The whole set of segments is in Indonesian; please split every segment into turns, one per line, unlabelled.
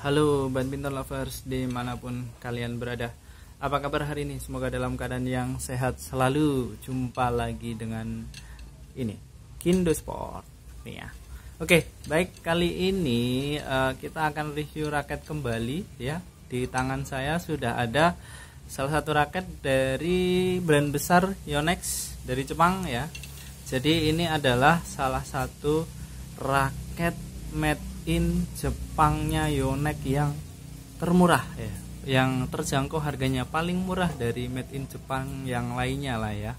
Halo badminton lovers dimanapun kalian berada Apa kabar hari ini? Semoga dalam keadaan yang sehat selalu Jumpa lagi dengan ini Kindo Sport nih ya. Oke baik kali ini uh, kita akan review raket kembali ya Di tangan saya sudah ada salah satu raket dari brand besar Yonex dari Jepang ya Jadi ini adalah salah satu raket made in Jepangnya Yonex yang termurah ya yang terjangkau harganya paling murah dari made in Jepang yang lainnya lah ya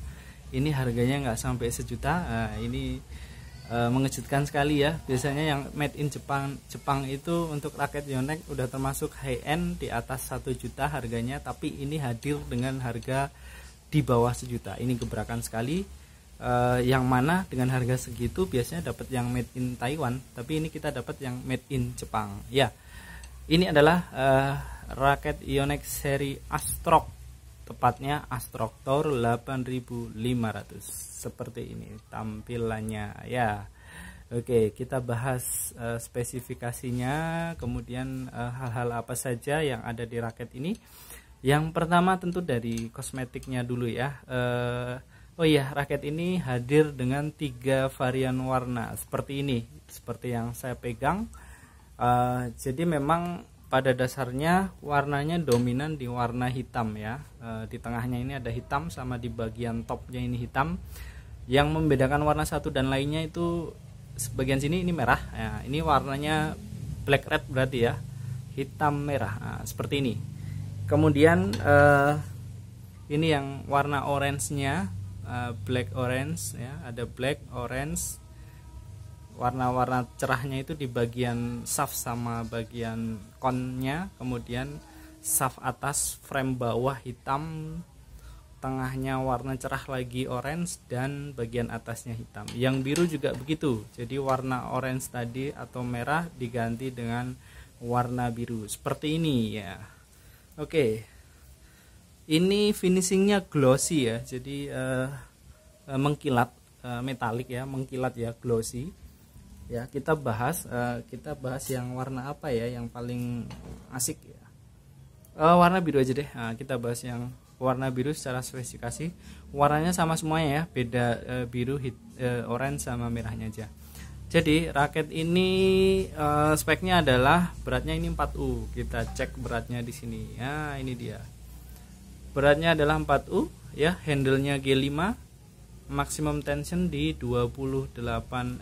ini harganya nggak sampai sejuta nah, ini e, mengejutkan sekali ya biasanya yang made in Jepang Jepang itu untuk raket Yonex udah termasuk high end di atas satu juta harganya tapi ini hadir dengan harga di bawah sejuta ini gebrakan sekali uh, yang mana dengan harga segitu biasanya dapat yang made in Taiwan tapi ini kita dapat yang made in Jepang ya ini adalah uh, raket Ionex seri Astrok tepatnya Astrok Tour 8500 seperti ini tampilannya ya Oke, kita bahas uh, spesifikasinya, kemudian hal-hal uh, apa saja yang ada di raket ini. Yang pertama tentu dari kosmetiknya dulu ya. Uh, Oh iya, raket ini hadir dengan tiga varian warna seperti ini, seperti yang saya pegang. Uh, jadi memang pada dasarnya warnanya dominan di warna hitam ya. Uh, di tengahnya ini ada hitam sama di bagian topnya ini hitam. Yang membedakan warna satu dan lainnya itu sebagian sini ini merah. Ya, ini warnanya black red berarti ya, hitam merah nah, seperti ini. Kemudian uh, ini yang warna orange-nya Eh, black orange ya ada black orange warna-warna cerahnya itu di bagian shaft sama bagian konnya kemudian shaft atas frame bawah hitam tengahnya warna cerah lagi orange dan bagian atasnya hitam yang biru juga begitu jadi warna orange tadi atau merah diganti dengan warna biru seperti ini ya oke ini finishingnya glossy ya jadi uh, mengkilat uh, metalik ya mengkilat ya glossy ya kita bahas uh, kita bahas yang warna apa ya yang paling asik ya uh, warna biru aja deh nah, kita bahas yang warna biru secara spesifikasi warnanya sama semuanya ya beda uh, biru hit, uh, orange sama merahnya aja jadi raket ini uh, speknya adalah beratnya ini 4U kita cek beratnya di sini ya ini dia beratnya adalah 4U ya Handlenya G5 maksimum tension di 28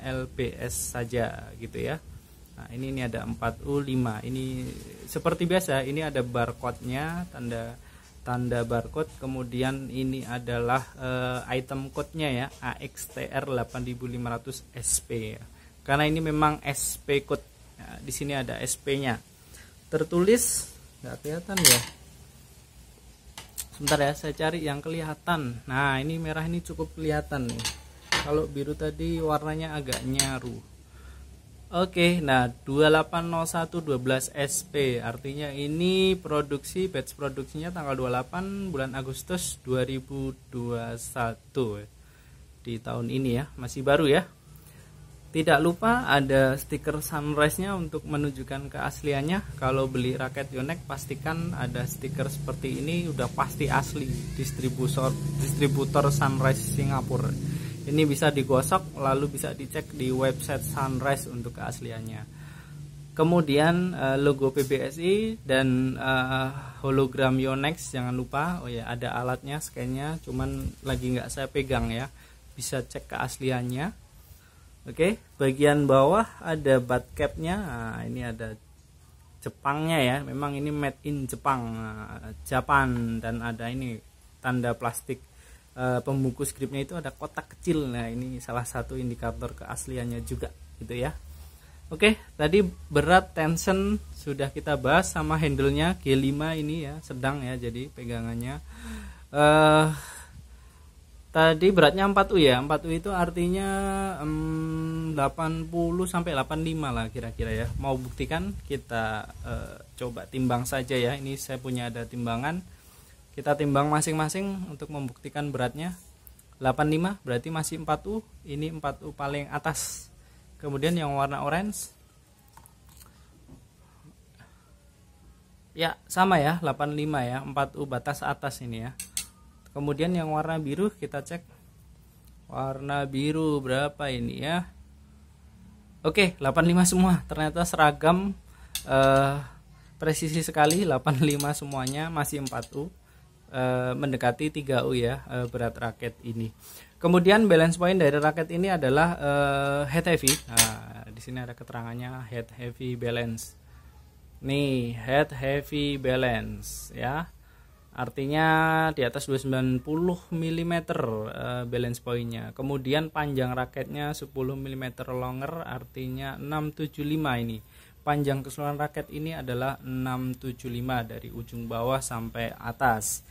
lbs saja gitu ya nah ini ini ada 4U5 ini seperti biasa ini ada barcode-nya tanda tanda barcode kemudian ini adalah uh, item code-nya ya AXTR 8500 SP ya. karena ini memang SP code nah, di sini ada SP-nya tertulis nggak kelihatan ya sebentar ya saya cari yang kelihatan nah ini merah ini cukup kelihatan nih kalau biru tadi warnanya agak nyaru Oke, nah 280112 SP artinya ini produksi batch produksinya tanggal 28 bulan Agustus 2021 di tahun ini ya, masih baru ya. Tidak lupa ada stiker sunrise-nya untuk menunjukkan keasliannya. Kalau beli raket Yonex pastikan ada stiker seperti ini udah pasti asli distributor distributor Sunrise Singapura. Ini bisa digosok lalu bisa dicek di website Sunrise untuk keasliannya. Kemudian eh, logo PBSI dan eh, hologram Yonex jangan lupa. Oh ya ada alatnya scan-nya cuman lagi nggak saya pegang ya. Bisa cek keasliannya Oke, bagian bawah ada bat capnya. Nah, ini ada Jepangnya ya. Memang ini made in Jepang, ah, Japan dan ada ini tanda plastik e, pembungkus gripnya itu ada kotak kecil. Nah, ini salah satu indikator keasliannya juga gitu ya. Oke, tadi berat tension sudah kita bahas sama handle-nya G5 ini ya, sedang ya jadi pegangannya. E, tadi beratnya 4U ya. 4U itu artinya hmm, 80 sampai 85 lah kira-kira ya. Mau buktikan kita e, coba timbang saja ya. Ini saya punya ada timbangan. Kita timbang masing-masing untuk membuktikan beratnya. 85 berarti masih 4U. Ini 4U paling atas. Kemudian yang warna orange Ya, sama ya, 85 ya, 4U batas atas ini ya. Kemudian yang warna biru kita cek warna biru berapa ini ya Oke, 85 semua. Ternyata seragam uh, presisi sekali 85 semuanya masih 4U. Uh, eh, mendekati 3U ya uh, berat raket ini. Kemudian balance point dari raket ini adalah uh, head heavy. Nah, di sini ada keterangannya head heavy balance. Nih, head heavy balance ya artinya di atas 290 mm uh, balance pointnya kemudian panjang raketnya 10 mm longer artinya 675 ini panjang keseluruhan raket ini adalah 675 dari ujung bawah sampai atas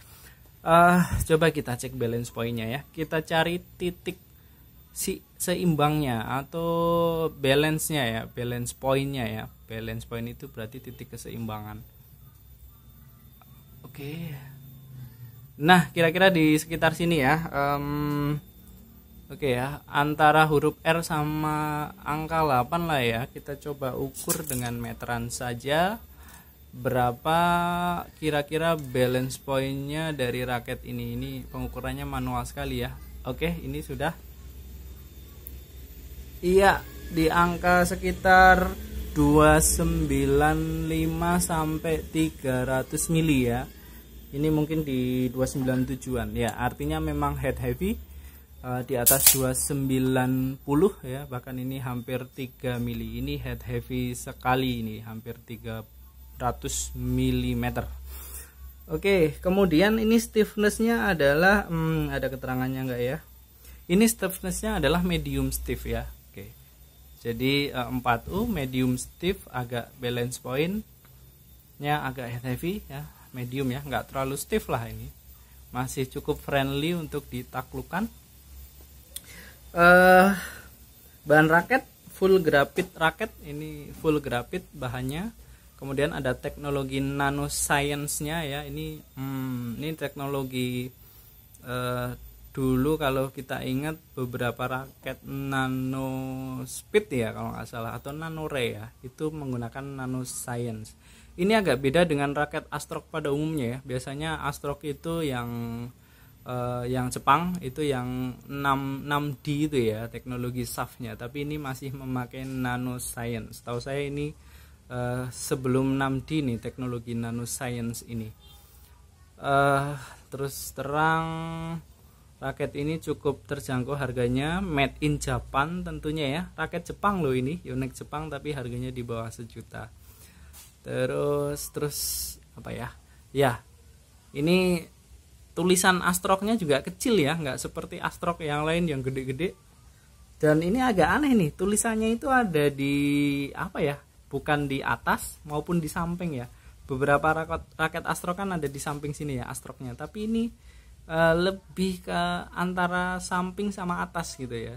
uh, coba kita cek balance pointnya ya kita cari titik si seimbangnya atau balance-nya ya balance pointnya ya balance point itu berarti titik keseimbangan oke nah kira-kira di sekitar sini ya um, oke ya antara huruf R sama angka 8 lah ya kita coba ukur dengan meteran saja berapa kira-kira balance pointnya dari raket ini ini pengukurannya manual sekali ya oke ini sudah iya di angka sekitar 295 sampai 300 mili ya ini mungkin di 297-an ya artinya memang head heavy uh, di atas 290 ya bahkan ini hampir 3 mili ini head heavy sekali ini hampir 300 mm Oke kemudian ini stiffnessnya adalah hmm, ada keterangannya enggak ya ini stiffnessnya adalah medium stiff ya Oke jadi uh, eh, 4U medium stiff agak balance point nya agak head heavy ya medium ya nggak terlalu stiff lah ini masih cukup friendly untuk ditaklukan uh, bahan raket full grafit raket ini full grafit bahannya kemudian ada teknologi nano science nya ya ini hmm, ini teknologi uh, dulu kalau kita ingat beberapa raket nano speed ya kalau nggak salah atau nano ray ya itu menggunakan nano science ini agak beda dengan raket astrok pada umumnya ya biasanya astrok itu yang eh, yang Jepang itu yang 6 6D itu ya teknologi saf tapi ini masih memakai nano science tahu saya ini eh, sebelum 6D nih teknologi nano science ini eh, terus terang Raket ini cukup terjangkau harganya, made in Japan tentunya ya. Raket Jepang loh ini, unik Jepang tapi harganya di bawah sejuta. Terus terus apa ya? Ya. Ini tulisan astroknya juga kecil ya, nggak seperti astrok yang lain yang gede-gede. Dan ini agak aneh nih, tulisannya itu ada di apa ya? Bukan di atas maupun di samping ya. Beberapa raket raket astrok kan ada di samping sini ya astroknya, tapi ini uh, lebih ke antara samping sama atas gitu ya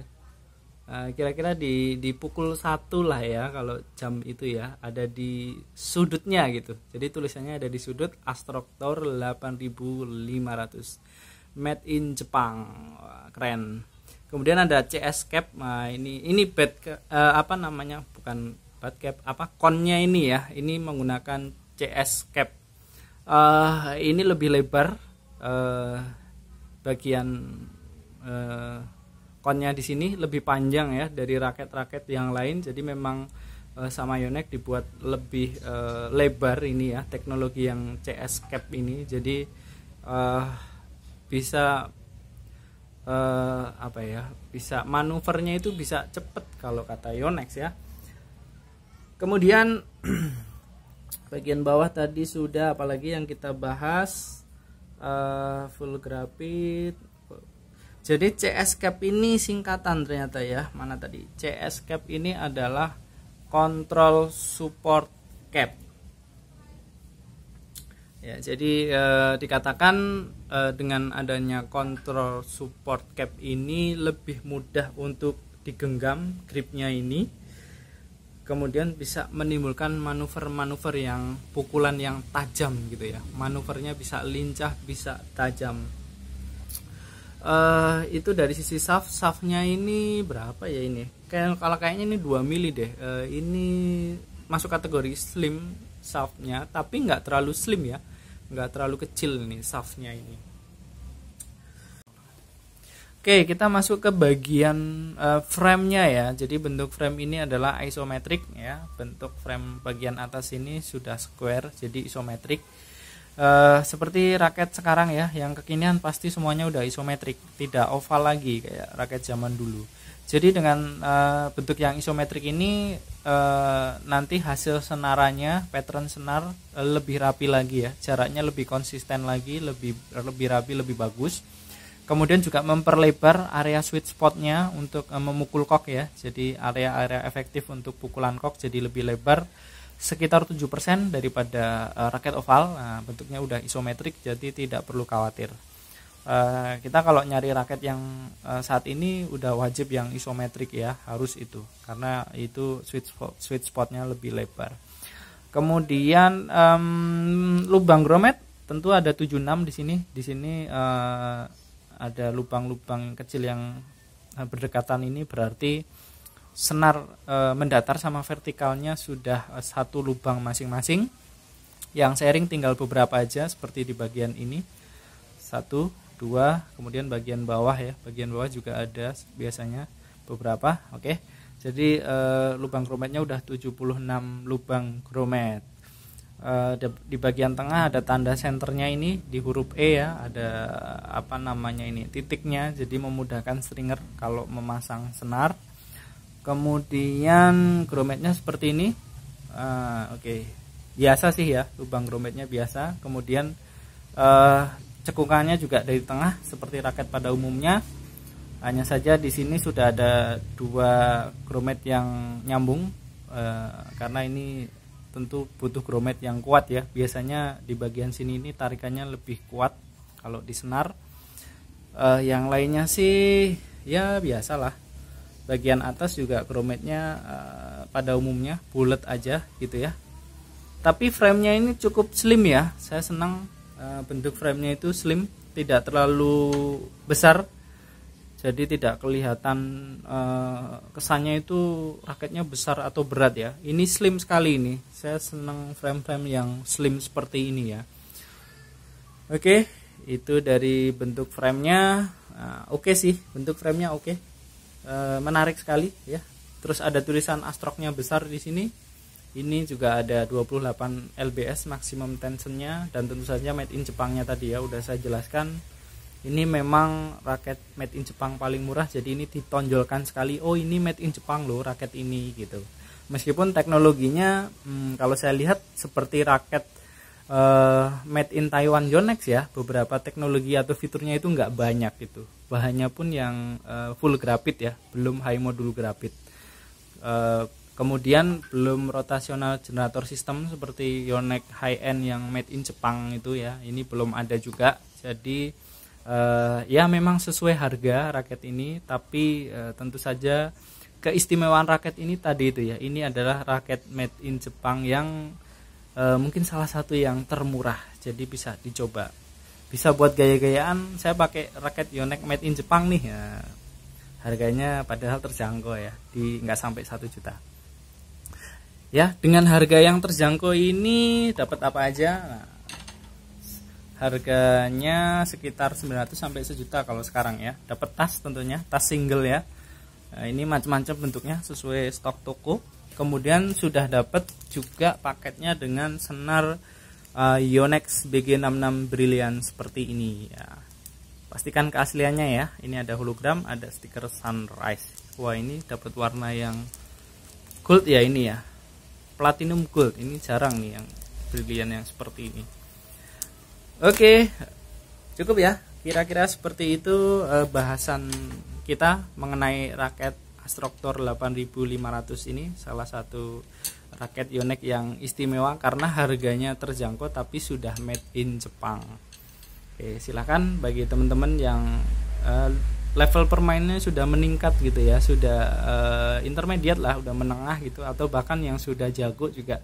eh, kira-kira uh, di di pukul satu lah ya kalau jam itu ya ada di sudutnya gitu jadi tulisannya ada di sudut Astroctor 8500 made in Jepang Wah, keren kemudian ada CS cap nah, ini ini bed uh, eh, apa namanya bukan bed cap apa konnya ini ya ini menggunakan CS cap uh, ini lebih lebar uh, bagian uh, konnya di sini lebih panjang ya dari raket-raket yang lain jadi memang uh, sama Yonex dibuat lebih uh, lebar ini ya teknologi yang CS cap ini jadi uh, bisa uh, apa ya bisa manuvernya itu bisa cepet kalau kata Yonex ya kemudian bagian bawah tadi sudah apalagi yang kita bahas uh, grafit jadi CS cap ini singkatan ternyata ya mana tadi CS cap ini adalah control support cap ya jadi e, dikatakan e, dengan adanya control support cap ini lebih mudah untuk digenggam gripnya ini kemudian bisa menimbulkan manuver-manuver yang pukulan yang tajam gitu ya manuvernya bisa lincah bisa tajam uh, itu dari sisi saf safnya ini berapa ya ini kayak kalau kayaknya ini 2 mili deh uh, ini masuk kategori slim safnya tapi nggak terlalu slim ya nggak terlalu kecil nih safnya ini Oke, kita masuk ke bagian uh, frame-nya ya. Jadi bentuk frame ini adalah isometrik ya. Bentuk frame bagian atas ini sudah square, jadi isometrik. Uh, eh, seperti raket sekarang ya, yang kekinian pasti semuanya udah isometrik, tidak oval lagi kayak raket zaman dulu. Jadi dengan uh, bentuk yang isometrik ini uh, nanti hasil senarannya, pattern senar uh, lebih rapi lagi ya, jaraknya lebih konsisten lagi, lebih lebih rapi, lebih bagus kemudian juga memperlebar area sweet spotnya untuk eh, memukul kok ya jadi area-area efektif untuk pukulan kok jadi lebih lebar sekitar 7% daripada uh, raket oval nah, bentuknya udah isometrik jadi tidak perlu khawatir uh, kita kalau nyari raket yang uh, saat ini udah wajib yang isometrik ya harus itu karena itu sweet spot, sweet spotnya lebih lebar kemudian um, lubang gromet tentu ada 76 di sini di sini uh, ada lubang-lubang kecil yang eh, berdekatan ini berarti senar e, mendatar sama vertikalnya sudah eh, satu lubang masing-masing. Yang sharing tinggal beberapa aja seperti di bagian ini. Satu, dua, kemudian bagian bawah ya. Bagian bawah juga ada biasanya beberapa. Oke. Jadi e, lubang grometnya udah 76 lubang gromet. Eh, di, bagian tengah ada tanda senternya ini di huruf E ya ada apa namanya ini titiknya jadi memudahkan stringer kalau memasang senar kemudian grometnya seperti ini uh, oke okay. biasa sih ya lubang grometnya biasa kemudian uh, eh, cekukannya juga dari tengah seperti raket pada umumnya hanya saja di sini sudah ada dua grommet yang nyambung uh, karena ini tentu butuh gromet yang kuat ya biasanya di bagian sini ini tarikannya lebih kuat kalau di senar uh, yang lainnya sih ya biasalah bagian atas juga grometnya uh, pada umumnya bulat aja gitu ya tapi framenya ini cukup slim ya saya senang uh, bentuk framenya itu slim tidak terlalu besar jadi tidak kelihatan uh, kesannya itu raketnya besar atau berat ya ini slim sekali ini saya senang frame-frame yang slim seperti ini ya oke itu dari bentuk framenya nah, oke okay sih bentuk framenya oke okay. uh, eh, menarik sekali ya terus ada tulisan astroknya besar di sini ini juga ada 28 LBS maksimum tensionnya dan tentu saja made in Jepangnya tadi ya udah saya jelaskan ini memang raket made in Jepang paling murah jadi ini ditonjolkan sekali oh ini made in Jepang loh raket ini gitu meskipun teknologinya hmm, kalau saya lihat seperti raket uh, made in Taiwan Yonex ya beberapa teknologi atau fiturnya itu nggak banyak gitu bahannya pun yang uh, full grafit ya belum high module grafit uh, kemudian belum rotasional generator system seperti Yonex high end yang made in Jepang itu ya ini belum ada juga jadi uh, ya memang sesuai harga raket ini tapi uh, tentu saja keistimewaan raket ini tadi itu ya ini adalah raket made in Jepang yang uh, mungkin salah satu yang termurah jadi bisa dicoba bisa buat gaya-gayaan saya pakai raket Yonex made in Jepang nih ya harganya padahal terjangkau ya di nggak sampai satu juta ya dengan harga yang terjangkau ini dapat apa aja nah, harganya sekitar 900 sampai 1 juta kalau sekarang ya dapat tas tentunya tas single ya nah, ini macam-macam bentuknya sesuai stok toko kemudian sudah dapat juga paketnya dengan senar uh, Yonex BG66 Brilliant seperti ini ya pastikan keasliannya ya ini ada hologram ada stiker sunrise wah ini dapat warna yang gold ya ini ya platinum gold ini jarang nih yang Brilliant yang seperti ini Oke, cukup ya. Kira-kira seperti itu uh, bahasan kita mengenai raket Astroktor 8500 ini salah satu raket Yonex yang istimewa karena harganya terjangkau tapi sudah made in Jepang. Oke, silahkan bagi teman-teman yang uh, level permainnya sudah meningkat gitu ya, sudah uh, intermediate lah, sudah menengah gitu atau bahkan yang sudah jago juga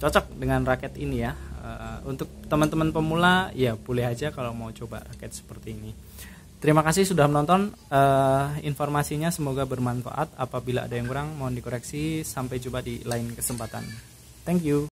cocok dengan raket ini ya uh, untuk teman-teman pemula ya boleh aja kalau mau coba raket seperti ini terima kasih sudah menonton uh, informasinya semoga bermanfaat apabila ada yang kurang mohon dikoreksi sampai jumpa di lain kesempatan thank you